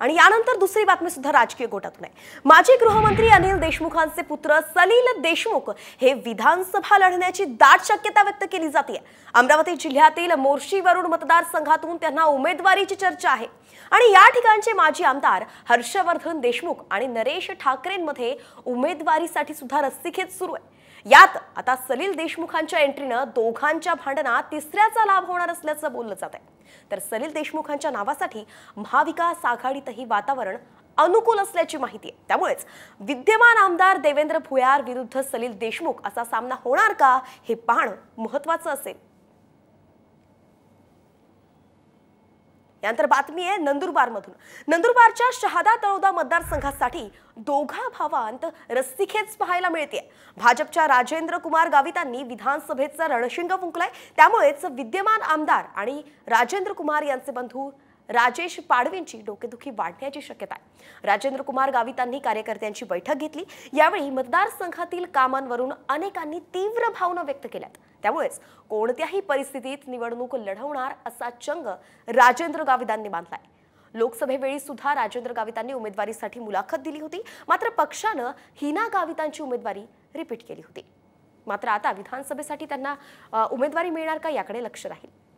आणि यानंतर दुसरी बातमी सुद्धा राजकीय गोटातून आहे माजी गृहमंत्री अनिल देशमुखांचे पुत्र सलील देशमुख हे विधानसभा लढण्याची दाट शक्यता व्यक्त केली जाते अमरावती जिल्ह्यातील मोर्शी वरुण मतदारसंघातून त्यांना उमेदवारीची चर्चा आहे आणि या ठिकाणचे माजी आमदार हर्षवर्धन देशमुख आणि नरेश ठाकरेंमध्ये उमेदवारीसाठी सुद्धा रस्सीखेच सुरू आहे यात आता सलील देशमुखांच्या एंट्रीनं दोघांच्या भांडणात तिसऱ्याचा लाभ होणार असल्याचं बोललं जात आहे तर सलील देशमुखांच्या नावासाठी महाविकास आघाडीतही वातावरण अनुकूल असल्याची माहिती आहे त्यामुळेच विद्यमान आमदार देवेंद्र भुयार विरुद्ध सलील देशमुख असा सामना होणार का हे पाहणं महत्वाचं असेल यानंतर बातमी आहे नंदुरबारमधून नंदुरबारच्या शहादा तळोदा मतदारसंघासाठी दोघा भावांत रस्तीखेच पाहायला मिळते भाजपच्या राजेंद्र कुमार गावितांनी विधानसभेचा रणशिंग फुंकलाय त्यामुळेच विद्यमान आमदार आणि राजेंद्र कुमार यांचे बंधू राजेश पाडवींची डोकेदुखी वाढण्याची शक्यता आहे राजेंद्र कुमार गावितांनी कार्यकर्त्यांची बैठक घेतली यावेळी मतदारसंघातील कामांवरून अनेकांनी तीव्र भावना व्यक्त केल्यात त्यामुळेच कोणत्याही परिस्थितीत निवडणूक लढवणार असा चंग राजेंद्र गावितांनी बांधलाय लोकसभेवेळी सुद्धा राजेंद्र गावितांनी उमेदवारीसाठी मुलाखत दिली होती मात्र पक्षानं हिना गावितांची उमेदवारी रिपीट केली होती मात्र आता विधानसभेसाठी त्यांना उमेदवारी मिळणार का याकडे लक्ष राहील